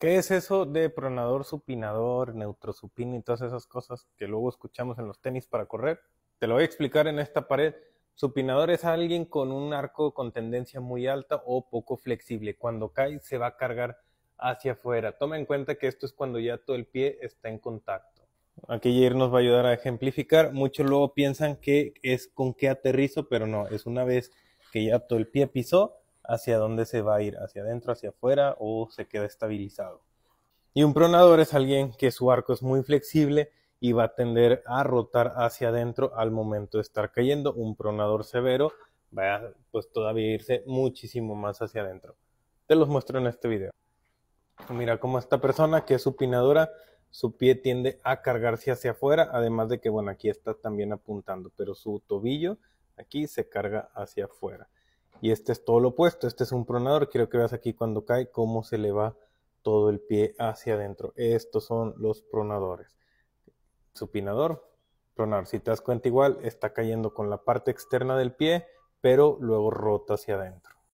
¿Qué es eso de pronador, supinador, neutrosupino y todas esas cosas que luego escuchamos en los tenis para correr? Te lo voy a explicar en esta pared. Supinador es alguien con un arco con tendencia muy alta o poco flexible. Cuando cae se va a cargar hacia afuera. Toma en cuenta que esto es cuando ya todo el pie está en contacto. Aquí Jair nos va a ayudar a ejemplificar. Muchos luego piensan que es con qué aterrizo, pero no, es una vez que ya todo el pie pisó, hacia dónde se va a ir, hacia adentro, hacia afuera o se queda estabilizado. Y un pronador es alguien que su arco es muy flexible y va a tender a rotar hacia adentro al momento de estar cayendo. Un pronador severo va a pues todavía irse muchísimo más hacia adentro. Te los muestro en este video. Mira cómo esta persona que es supinadora, su pie tiende a cargarse hacia afuera, además de que bueno, aquí está también apuntando, pero su tobillo aquí se carga hacia afuera. Y este es todo lo opuesto, este es un pronador. Quiero que veas aquí cuando cae cómo se le va todo el pie hacia adentro. Estos son los pronadores. Supinador, pronador. Si te das cuenta igual, está cayendo con la parte externa del pie, pero luego rota hacia adentro.